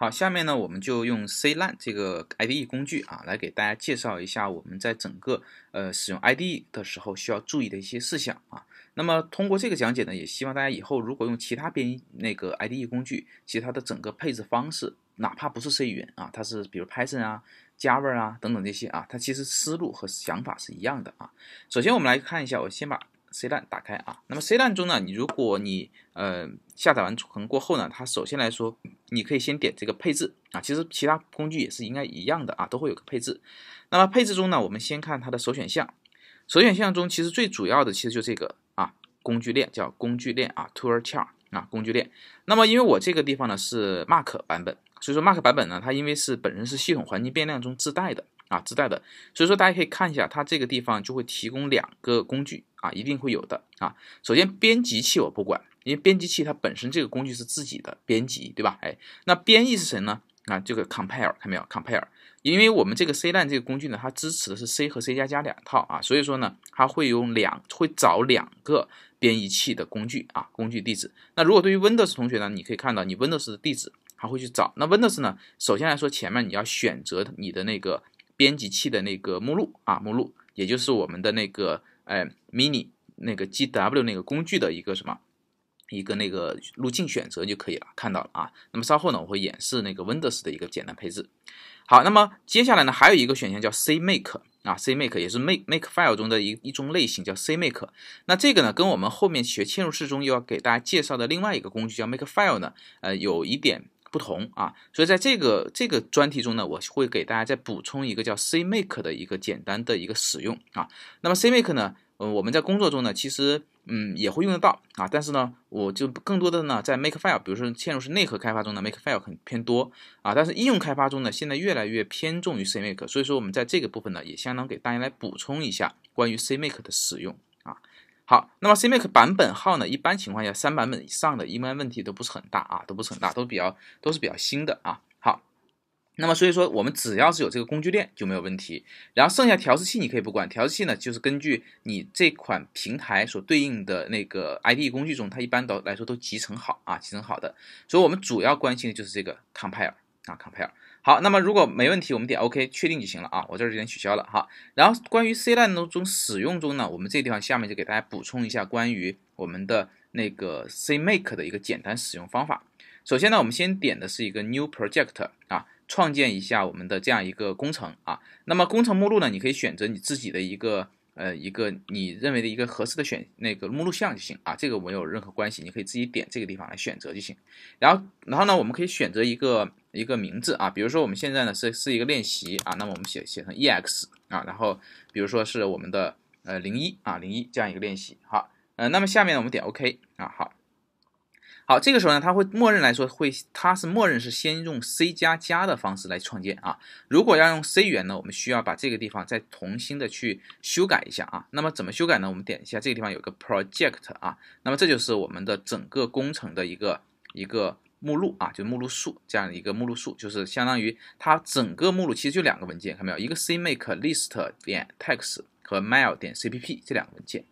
好，下面呢，我们就用 C l n 这个 IDE 工具啊，来给大家介绍一下我们在整个呃使用 IDE 的时候需要注意的一些事项啊。那么通过这个讲解呢，也希望大家以后如果用其他编那个 IDE 工具，其他的整个配置方式，哪怕不是 C 语言啊，它是比如 Python 啊、Java 啊等等这些啊，它其实思路和想法是一样的啊。首先我们来看一下，我先把 C l n 打开啊。那么 C l n 中呢，你如果你呃下载完过后呢，它首先来说。你可以先点这个配置啊，其实其他工具也是应该一样的啊，都会有个配置。那么配置中呢，我们先看它的首选项，首选项中其实最主要的其实就这个啊，工具链叫工具链啊，toolchain 啊，工具链。那么因为我这个地方呢是 Mark 版本，所以说 Mark 版本呢，它因为是本身是系统环境变量中自带的啊，自带的，所以说大家可以看一下它这个地方就会提供两个工具啊，一定会有的啊。首先编辑器我不管。因为编辑器它本身这个工具是自己的编辑，对吧？哎，那编译是谁呢？啊，这个 compare 看没有 compare？因为我们这个 C 染这个工具呢，它支持的是 C 和 C 加加两套啊，所以说呢，它会有两会找两个编译器的工具啊，工具地址。那如果对于 Windows 同学呢，你可以看到你 Windows 的地址，还会去找。那 Windows 呢，首先来说前面你要选择你的那个编辑器的那个目录啊，目录，也就是我们的那个哎 mini 那个 G W 那个工具的一个什么？一个那个路径选择就可以了，看到了啊。那么稍后呢，我会演示那个 Windows 的一个简单配置。好，那么接下来呢，还有一个选项叫 CMake 啊，CMake 也是 Makefile Make 中的一一种类型，叫 CMake。那这个呢，跟我们后面学嵌入式中又要给大家介绍的另外一个工具叫 Makefile 呢，呃，有一点不同啊。所以在这个这个专题中呢，我会给大家再补充一个叫 CMake 的一个简单的一个使用啊。那么 CMake 呢，呃，我们在工作中呢，其实。嗯，也会用得到啊，但是呢，我就更多的呢，在 makefile，比如说嵌入式内核开发中呢，makefile 很偏多啊，但是应用开发中呢，现在越来越偏重于 cmake，所以说我们在这个部分呢，也相当给大家来补充一下关于 cmake 的使用啊。好，那么 cmake 版本号呢，一般情况下三版本以上的，一般问题都不是很大啊，都不是很大，都比较都是比较新的啊。那么，所以说我们只要是有这个工具链就没有问题。然后剩下调试器你可以不管，调试器呢就是根据你这款平台所对应的那个 IDE 工具中，它一般都来说都集成好啊，集成好的。所以我们主要关心的就是这个 compare 啊，compare。好，那么如果没问题，我们点 OK 确定就行了啊。我这儿就点取消了。哈。然后关于 C l 代码中使用中呢，我们这地方下面就给大家补充一下关于我们的那个 CMake 的一个简单使用方法。首先呢，我们先点的是一个 New Project 啊。创建一下我们的这样一个工程啊，那么工程目录呢，你可以选择你自己的一个呃一个你认为的一个合适的选那个目录项就行啊，这个没有任何关系，你可以自己点这个地方来选择就行。然后然后呢，我们可以选择一个一个名字啊，比如说我们现在呢是是一个练习啊，那么我们写写成 ex 啊，然后比如说是我们的呃零一啊零一这样一个练习，好，呃，那么下面呢我们点 ok 啊，好。好，这个时候呢，它会默认来说会，它是默认是先用 C 加加的方式来创建啊。如果要用 C 语言呢，我们需要把这个地方再重新的去修改一下啊。那么怎么修改呢？我们点一下这个地方有个 Project 啊，那么这就是我们的整个工程的一个一个目录啊，就目录数这样的一个目录数，就是相当于它整个目录其实就两个文件，看到没有？一个 CMakeList 点 txt 和 Mail 点 CPP 这两个文件。